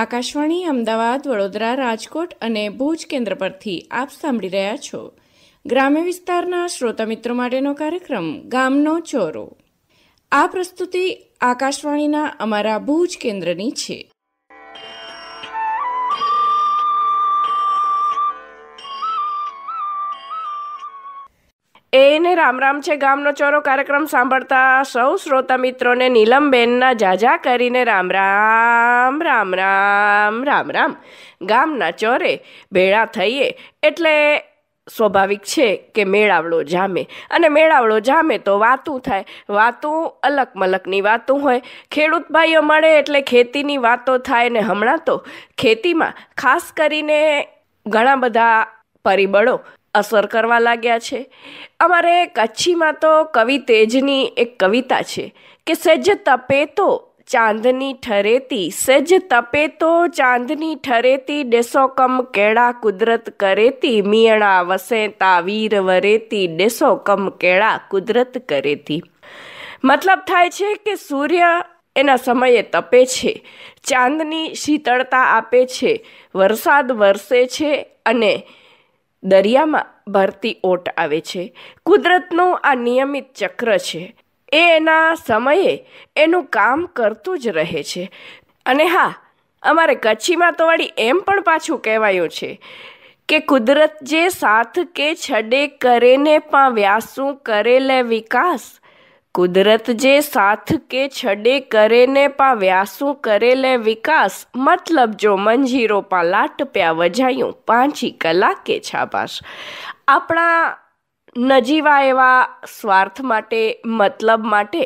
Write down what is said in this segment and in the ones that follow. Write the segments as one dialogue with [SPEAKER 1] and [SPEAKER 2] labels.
[SPEAKER 1] આકાશવાણી અમદાવાદ વડોદરા રાજકોટ અને ભુજ કેન્દ્ર પરથી આપ સાંભળી રહ્યા છો ગ્રામ્ય વિસ્તારના શ્રોતા મિત્રો માટેનો કાર્યક્રમ ગામનો ચોરો આ પ્રસ્તુતિ આકાશવાણીના અમારા ભુજ કેન્દ્રની છે એને રામ રામ છે ગામનો ચોરો કાર્યક્રમ સાંભળતા સૌ શ્રોતા મિત્રોને નીલમબેનના જાજા કરીને રામ રામ રામ રામ રામ રામ ગામના ચોરે ભેળા થઈએ એટલે સ્વાભાવિક છે કે મેળાવડો જામે અને મેળાવડો જામે તો વાતું થાય વાતું અલક મલકની વાતું હોય ખેડૂત ભાઈઓ મળે એટલે ખેતીની વાતો થાય ને હમણાં તો ખેતીમાં ખાસ કરીને ઘણા બધા પરિબળો અસર કરવા લાગ્યા છે અમારે કચ્છીમાં તો કવિ તેજની એક કવિતા છે કે સજ્જ તપે તો ચાંદની ઠરેતી સજ તપે તો ચાંદની ઠરેતી ડેસો કમ કેળા કુદરત કરેતી મિયણા વસેતા વીર વરેતી ડેસો કમ કેળા કુદરત કરેતી મતલબ થાય છે કે સૂર્ય એના સમયે તપે છે ચાંદની શીતળતા આપે છે વરસાદ વરસે છે અને દરિયામાં ભરતી ઓટ આવે છે કુદરતનું આ નિયમિત ચક્ર છે એ એના સમયે એનું કામ કરતું જ રહે છે અને હા અમારે કચ્છીમાં તો વળી એમ પણ પાછું કહેવાયું છે કે કુદરત જે સાથ કે છડે કરેને પણ વ્યાસું કરેલે વિકાસ કુદરત જે સાથ કે છડે કરે ને પા વ્યાસું કરે લે વિકાસ મતલબ જો મંજીરો પા લાટ પ્યા વજાયું પાંચી કલા કે છાબાશ આપણા નજીવા એવા સ્વાર્થ માટે મતલબ માટે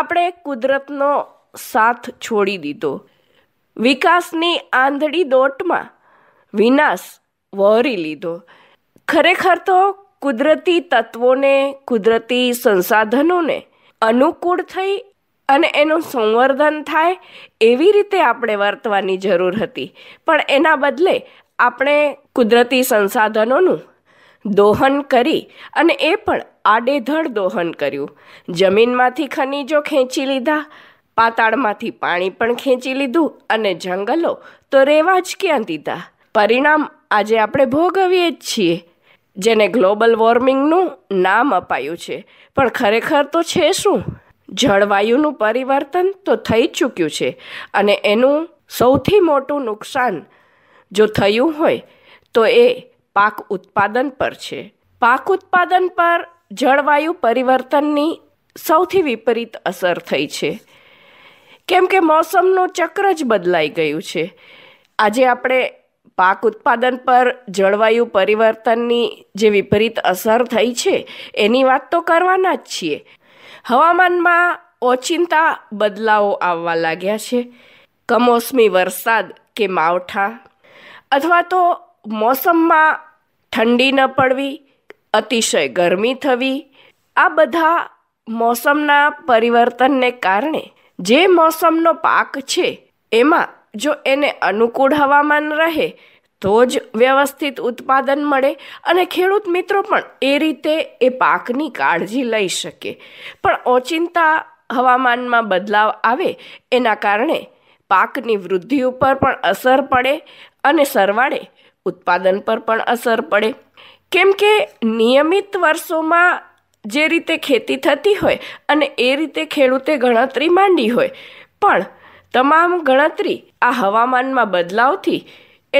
[SPEAKER 1] આપણે કુદરતનો સાથ છોડી દીધો વિકાસની આંધળી દોટમાં વિનાશ વહોરી લીધો ખરેખર તો કુદરતી તત્વોને કુદરતી સંસાધનોને અનુકૂળ થઈ અને એનું સંવર્ધન થાય એવી રીતે આપણે વર્તવાની જરૂર હતી પણ એના બદલે આપણે કુદરતી સંસાધનોનું દોહન કરી અને એ પણ આડેધડ દોહન કર્યું જમીનમાંથી ખનીજો ખેંચી લીધા પાતાળમાંથી પાણી પણ ખેંચી લીધું અને જંગલો તો રેવા જ ક્યાં દીધા પરિણામ આજે આપણે ભોગવીએ જ છીએ જેને ગ્લોબલ વોર્મિંગનું નામ અપાયું છે પણ ખરેખર તો છે શું જળવાયુનું પરિવર્તન તો થઈ ચૂક્યું છે અને એનું સૌથી મોટું નુકસાન જો થયું હોય તો એ પાક ઉત્પાદન પર છે પાક ઉત્પાદન પર જળવાયુ પરિવર્તનની સૌથી વિપરીત અસર થઈ છે કેમ કે મોસમનું ચક્ર જ બદલાઈ ગયું છે આજે આપણે પાક ઉત્પાદન પર જળવાયુ પરિવર્તનની જે વિપરીત અસર થઈ છે એની વાત તો કરવાના જ છીએ હવામાનમાં ઓચિંતા બદલાવો આવવા લાગ્યા છે કમોસમી વરસાદ કે માવઠા અથવા તો મોસમમાં ઠંડી ન પડવી અતિશય ગરમી થવી આ બધા મોસમના પરિવર્તનને કારણે જે મોસમનો પાક છે એમાં જો એને અનુકૂળ હવામાન રહે તો જ વ્યવસ્થિત ઉત્પાદન મળે અને ખેડૂત મિત્રો પણ એ રીતે એ પાકની કાળજી લઈ શકે પણ ઓચિંતા હવામાનમાં બદલાવ આવે એના કારણે પાકની વૃદ્ધિ ઉપર પણ અસર પડે અને સરવાળે ઉત્પાદન પર પણ અસર પડે કેમ કે નિયમિત વર્ષોમાં જે રીતે ખેતી થતી હોય અને એ રીતે ખેડૂતે ગણતરી માંડી હોય પણ તમામ ગણતરી આ હવામાનમાં બદલાવથી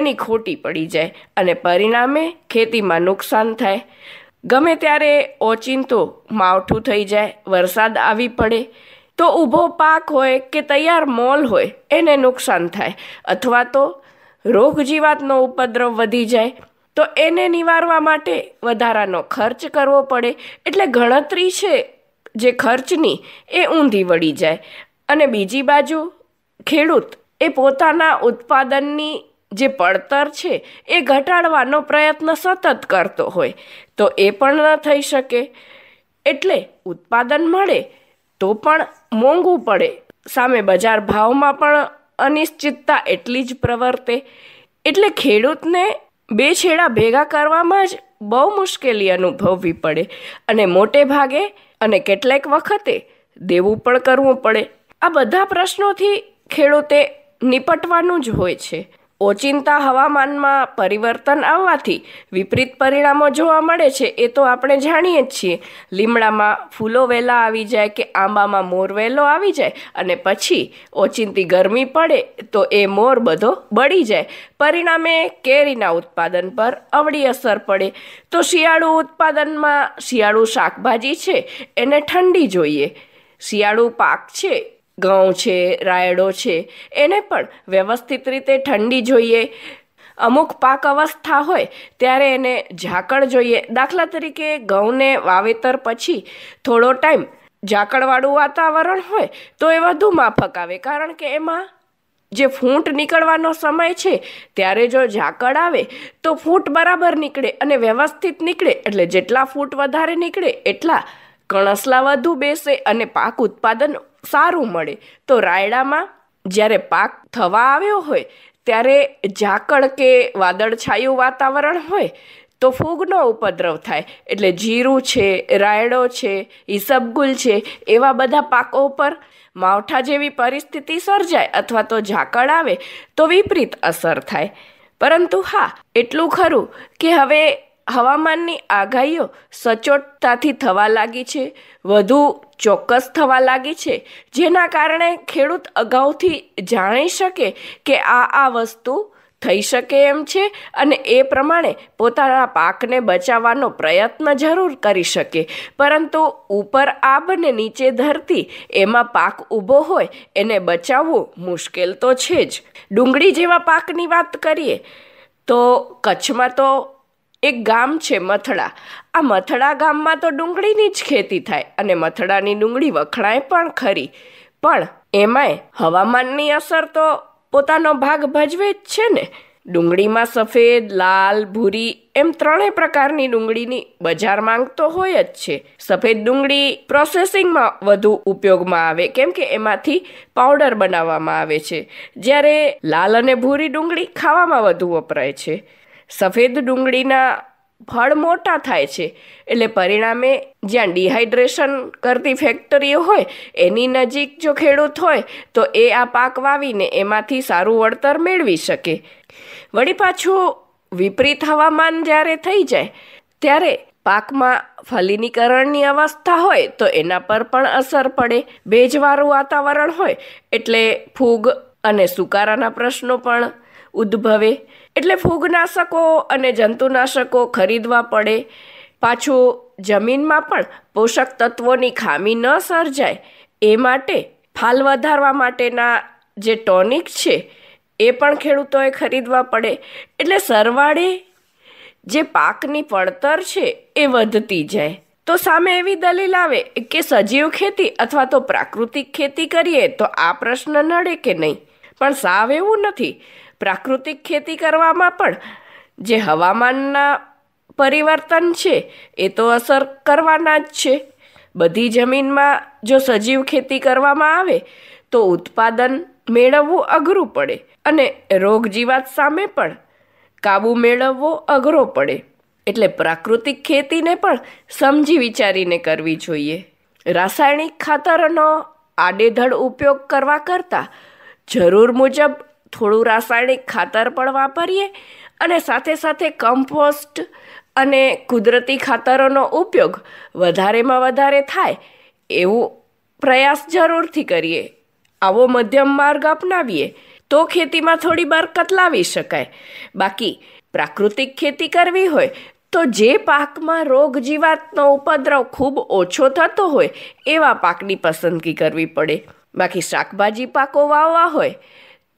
[SPEAKER 1] એની ખોટી પડી જાય અને પરિણામે ખેતીમાં નુકસાન થાય ગમે ત્યારે ઓચિંતો માવઠું થઈ જાય વરસાદ આવી પડે તો ઊભો પાક હોય કે તૈયાર મોલ હોય એને નુકસાન થાય અથવા તો રોગજીવાતનો ઉપદ્રવ વધી જાય તો એને નિવારવા માટે વધારાનો ખર્ચ કરવો પડે એટલે ગણતરી છે જે ખર્ચની એ ઊંધી વળી જાય અને બીજી બાજુ ખેડૂત એ પોતાના ઉત્પાદનની જે પડતર છે એ ઘટાડવાનો પ્રયત્ન સતત કરતો હોય તો એ પણ ન થઈ શકે એટલે ઉત્પાદન મળે તો પણ મોંઘું પડે સામે બજાર ભાવમાં પણ અનિશ્ચિતતા એટલી જ પ્રવર્તે એટલે ખેડૂતને બે છેડા ભેગા કરવામાં જ બહુ મુશ્કેલી અનુભવવી પડે અને મોટે ભાગે અને કેટલેક વખતે દેવું પણ કરવું પડે આ બધા પ્રશ્નોથી ખેડૂતે નિપટવાનું જ હોય છે ઓચિંતા હવામાનમાં પરિવર્તન આવવાથી વિપરીત પરિણામો જોવા મળે છે એ તો આપણે જાણીએ જ છીએ લીમડામાં ફૂલો વહેલા આવી જાય કે આંબામાં મોર વહેલો આવી જાય અને પછી ઓચિંતી ગરમી પડે તો એ મોર બધો બળી જાય પરિણામે કેરીના ઉત્પાદન પર અવળી અસર પડે તો શિયાળુ ઉત્પાદનમાં શિયાળુ શાકભાજી છે એને ઠંડી જોઈએ શિયાળુ પાક છે ઘઉં છે રાયડો છે એને પણ વ્યવસ્થિત રીતે ઠંડી જોઈએ અમુક પાક અવસ્થા હોય ત્યારે એને ઝાકળ જોઈએ દાખલા તરીકે ઘઉંને વાવેતર પછી થોડો ટાઈમ ઝાકળવાળું વાતાવરણ હોય તો એ વધુ માફક આવે કારણ કે એમાં જે ફૂંટ નીકળવાનો સમય છે ત્યારે જો ઝાકળ આવે તો ફૂટ બરાબર નીકળે અને વ્યવસ્થિત નીકળે એટલે જેટલા ફૂટ વધારે નીકળે એટલા કણસલા વધુ બેસે અને પાક ઉત્પાદન સારું મળે તો રાયડામાં જ્યારે પાક થવા આવ્યો હોય ત્યારે ઝાકળ કે વાદળછાયું વાતાવરણ હોય તો ફૂગનો ઉપદ્રવ થાય એટલે જીરું છે રાયડો છે ઈસબગુલ છે એવા બધા પાકો ઉપર માવઠા જેવી પરિસ્થિતિ સર્જાય અથવા તો ઝાકળ આવે તો વિપરીત અસર થાય પરંતુ હા એટલું ખરું કે હવે હવામાનની આગાહીઓ સચોટતાથી થવા લાગી છે વધુ ચોક્કસ થવા લાગી છે જેના કારણે ખેડૂત અગાઉથી જાણી શકે કે આ આ વસ્તુ થઈ શકે એમ છે અને એ પ્રમાણે પોતાના પાકને બચાવવાનો પ્રયત્ન જરૂર કરી શકે પરંતુ ઉપર આબ ને નીચે ધરતી એમાં પાક ઊભો હોય એને બચાવવું મુશ્કેલ તો છે જ ડુંગળી જેવા પાકની વાત કરીએ તો કચ્છમાં તો એક ગામ છે મથડા આ મથડા ગામમાં તો ડુંગળીની જ ખેતી થાય અને મથડાની ડુંગળી વખણાય પણ ખરી પણ એમાંય હવામાનની અસર તો પોતાનો ભાગ ભજવે જ છે ને ડુંગળીમાં સફેદ લાલ ભૂરી એમ ત્રણેય પ્રકારની ડુંગળીની બજાર માંગ તો હોય જ છે સફેદ ડુંગળી પ્રોસેસિંગમાં વધુ ઉપયોગમાં આવે કેમ કે એમાંથી પાવડર બનાવવામાં આવે છે જ્યારે લાલ અને ભૂરી ડુંગળી ખાવામાં વધુ વપરાય છે સફેદ ડુંગળીના ફળ મોટા થાય છે એટલે પરિણામે જ્યાં ડિહાઇડ્રેશન કરતી ફેક્ટરીઓ હોય એની નજીક જો ખેડૂત હોય તો એ આ પાક વાવીને એમાંથી સારું વળતર મેળવી શકે વળી પાછું વિપરીત હવામાન જ્યારે થઈ જાય ત્યારે પાકમાં ફલિનીકરણની અવસ્થા હોય તો એના પર પણ અસર પડે ભેજવાળું વાતાવરણ હોય એટલે ફૂગ અને સુકારાના પ્રશ્નો પણ ઉદ્ભવે એટલે ફૂગનાશકો અને જંતુનાશકો ખરીદવા પડે પાછું જમીનમાં પણ પોષક તત્વોની ખામી ન સર્જાય એ માટે ફાલ વધારવા માટેના જે ટોનિક છે એ પણ ખેડૂતોએ ખરીદવા પડે એટલે સરવાળે જે પાકની પડતર છે એ વધતી જાય તો સામે એવી દલીલ આવે કે સજીવ ખેતી અથવા તો પ્રાકૃતિક ખેતી કરીએ તો આ પ્રશ્ન નડે કે નહીં પણ સાવ એવું નથી પ્રાકૃતિક ખેતી કરવામાં પણ જે હવામાનના પરિવર્તન છે એ તો અસર કરવાના જ છે બધી જમીનમાં જો સજીવ ખેતી કરવામાં આવે તો ઉત્પાદન મેળવવું અઘરું પડે અને રોગ જીવાત સામે પણ કાબૂ મેળવવો અઘરો પડે એટલે પ્રાકૃતિક ખેતીને પણ સમજી વિચારીને કરવી જોઈએ રાસાયણિક ખાતરનો આડેધડ ઉપયોગ કરવા કરતાં જરૂર મુજબ થોડું રાસાયણિક ખાતર પણ વાપરીએ અને સાથે સાથે કમ્પોસ્ટ અને કુદરતી ખાતરોનો ઉપયોગ વધારેમાં વધારે થાય એવો પ્રયાસ જરૂરથી કરીએ આવો મધ્યમ માર્ગ અપનાવીએ તો ખેતીમાં થોડી બરકત લાવી શકાય બાકી પ્રાકૃતિક ખેતી કરવી હોય તો જે પાકમાં રોગ જીવાતનો ઉપદ્રવ ખૂબ ઓછો થતો હોય એવા પાકની પસંદગી કરવી પડે બાકી શાકભાજી પાકો વાવવા હોય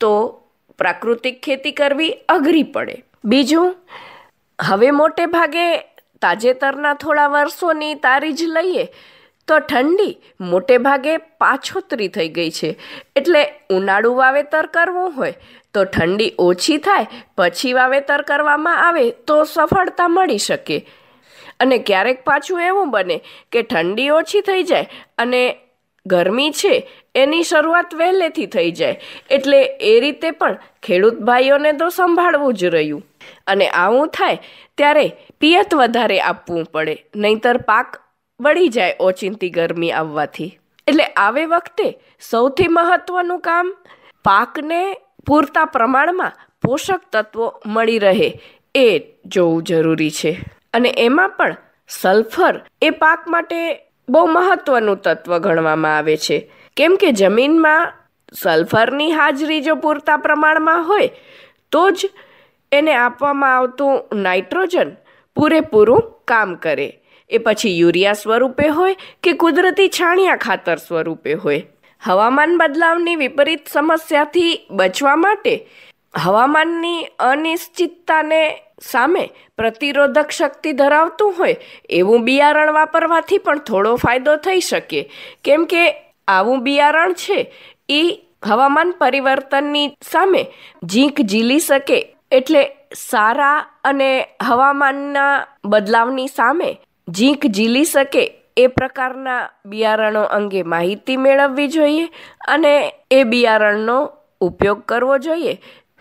[SPEAKER 1] તો પ્રાકૃતિક ખેતી કરવી અઘરી પડે બીજું હવે મોટે ભાગે તાજેતરના થોડા વર્ષોની તારી જ લઈએ તો ઠંડી મોટે ભાગે પાછોતરી થઈ ગઈ છે એટલે ઉનાળું વાવેતર કરવું હોય તો ઠંડી ઓછી થાય પછી વાવેતર કરવામાં આવે તો સફળતા મળી શકે અને ક્યારેક પાછું એવું બને કે ઠંડી ઓછી થઈ જાય અને ગરમી છે એની શરૂઆત વહેલેથી થઈ જાય એટલે એ રીતે પણ ખેડૂત ભાઈઓને તો સંભાળવું જ રહ્યું અને આવું થાય ત્યારે પિયત વધારે આપવું પડે નહીંતર પાક વળી જાય ઓચિંતી ગરમી આવવાથી એટલે આવે વખતે સૌથી મહત્ત્વનું કામ પાકને પૂરતા પ્રમાણમાં પોષક તત્વો મળી રહે એ જોવું જરૂરી છે અને એમાં પણ સલ્ફર એ પાક માટે બહુ મહત્ત્વનું તત્વ ગણવામાં આવે છે કેમ કે જમીનમાં સલ્ફરની હાજરી જો પૂરતા પ્રમાણમાં હોય તો જ એને આપવામાં આવતું નાઇટ્રોજન પૂરેપૂરું કામ કરે એ પછી યુરિયા સ્વરૂપે હોય કે કુદરતી છાણિયા ખાતર સ્વરૂપે હોય હવામાન બદલાવની વિપરીત સમસ્યાથી બચવા માટે હવામાનની અનિશ્ચિતતાને સામે પ્રતિરોધક શક્તિ ધરાવતું હોય એવું બિયારણ વાપરવાથી પણ થોડો ફાયદો થઈ શકે કેમ કે આવું બિયારણ છે એ હવામાન પરિવર્તનની સામે ઝીંક ઝીલી શકે એટલે સારા અને હવામાનના બદલાવની સામે ઝીંક ઝીલી શકે એ પ્રકારના બિયારણો અંગે માહિતી મેળવવી જોઈએ અને એ બિયારણનો ઉપયોગ કરવો જોઈએ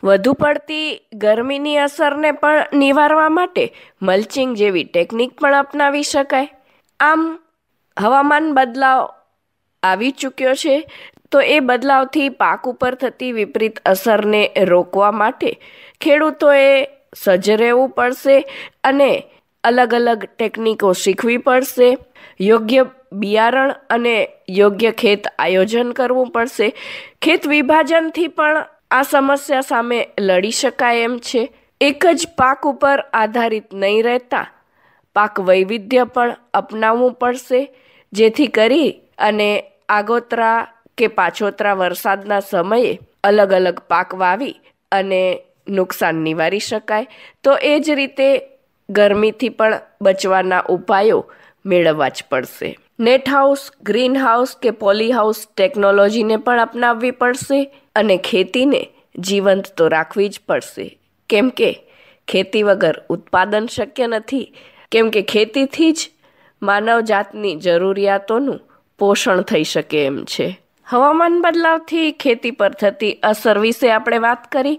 [SPEAKER 1] વધુ પડતી ગરમીની અસરને પણ નિવારવા માટે મલ્ચિંગ જેવી ટેકનિક પણ અપનાવી શકાય આમ હવામાન બદલાવ આવી ચૂક્યો છે તો એ બદલાવથી પાક ઉપર થતી વિપરીત અસરને રોકવા માટે ખેડૂતોએ સજ્જ રહેવું પડશે અને અલગ અલગ ટેકનિકો શીખવી પડશે યોગ્ય બિયારણ અને યોગ્ય ખેત આયોજન કરવું પડશે ખેત વિભાજનથી પણ આ સમસ્યા સામે લડી શકાય એમ છે એક જ પાક ઉપર આધારિત નહીં રહેતા પાક વૈવિધ્ય પણ અપનાવવું પડશે જેથી કરી અને આગોતરા કે પાછોતરા વરસાદના સમયે અલગ અલગ પાક વાવી અને નુકસાન નિવારી શકાય તો એ જ રીતે ગરમીથી પણ બચવાના ઉપાયો મેળવવા જ પડશે નેટ હાઉસ ગ્રીન હાઉસ કે પોલી હાઉસ ટેકનોલોજીને પણ અપનાવવી પડશે અને ખેતીને જીવંત તો રાખવી જ પડશે કેમ કે ખેતી વગર ઉત્પાદન શક્ય નથી કેમ કે ખેતીથી જ માનવજાતની જરૂરિયાતોનું પોષણ થઈ શકે એમ છે હવામાન બદલાવથી ખેતી પર થતી અસર વિશે આપણે વાત કરી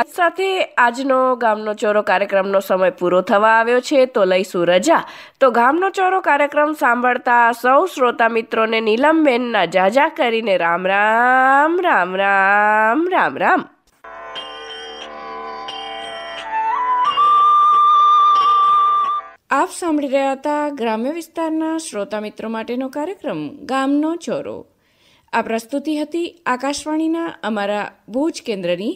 [SPEAKER 1] આ સાથે આજનો ગામનો ચોરો કાર્યક્રમનો સમય પૂરો થવા આવ્યો છે તો લઈશું રજા તો ગામનો ચોરો કાર્યક્રમ સાંભળતા સૌ શ્રોતા મિત્રોને નીલમબેનના જાજા કરીને રામ રામ રામ રામ રામ રામ આપ સાંભળી રહ્યા હતા ગ્રામ્ય વિસ્તારના શ્રોતા મિત્રો માટેનો કાર્યક્રમ ગામનો છોરો આ પ્રસ્તુતિ હતી આકાશવાણીના અમારા ભુજ કેન્દ્રની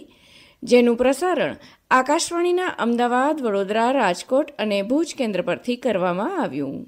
[SPEAKER 1] જેનું પ્રસારણ આકાશવાણીના અમદાવાદ વડોદરા રાજકોટ અને ભુજ કેન્દ્ર પરથી કરવામાં આવ્યું